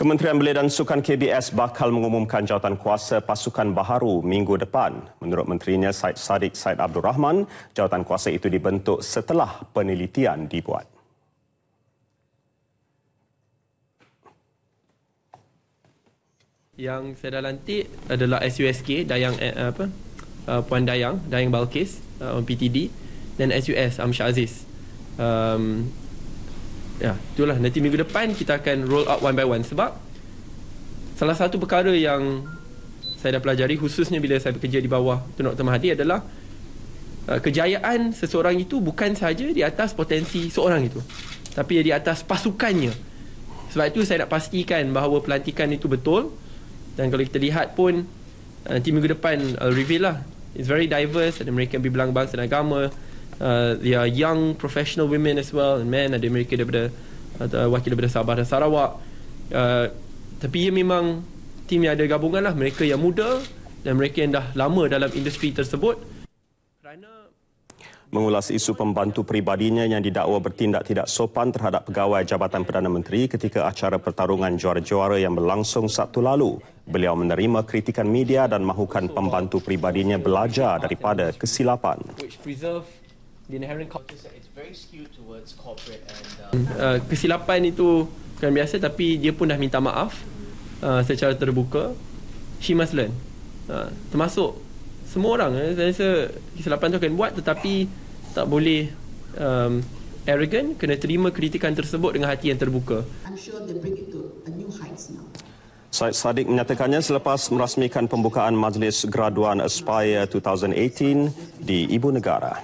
Kementerian Belia dan Sukan KBS bakal mengumumkan jawatan kuasa pasukan baharu minggu depan. Menurut menterinya Said Sadiq Said Abdul Rahman, jawatan kuasa itu dibentuk setelah penelitian dibuat. Yang saya dah lantik adalah SUSK Dayang eh, apa eh, Puan Dayang, Dayang Balkis, eh, PTD dan SUS Amsyah Aziz. Um, ya, itulah nanti minggu depan kita akan roll out one by one sebab salah satu perkara yang saya dah pelajari khususnya bila saya bekerja di bawah Tun Dr. Mahathir adalah uh, kejayaan seseorang itu bukan sahaja di atas potensi seorang itu tapi di atas pasukannya sebab itu saya nak pastikan bahawa pelantikan itu betul dan kalau kita lihat pun uh, nanti minggu depan I'll reveal lah it's very diverse ada mereka berbilang bangsa dan agama uh, there are young professional women as well and men ada mereka daripada uh, wakil daripada Sabah dan Sarawak uh, tapi ia memang tim yang ada gabungan lah mereka yang muda dan mereka yang dah lama dalam industri tersebut mengulas isu pembantu peribadinya yang didakwa bertindak tidak sopan terhadap pegawai Jabatan Perdana Menteri ketika acara pertarungan juara-juara yang berlangsung Sabtu lalu. Beliau menerima kritikan media dan mahukan pembantu peribadinya belajar daripada kesilapan the inherent culture set it's very skewed towards corporate and uh, uh, kesilapan itu kan biasa tapi dia pun dah minta maaf uh, secara terbuka she must learn uh, termasuk semua orang eh, saya rasa kesilapan tu akan buat tetapi tak boleh um, arrogant kena terima kritikan tersebut dengan hati yang terbuka I'm sure they bring it to a new heights now Said Sadiq menyatakannya selepas merasmikan pembukaan majlis graduan Aspire 2018 di Ibu Negara.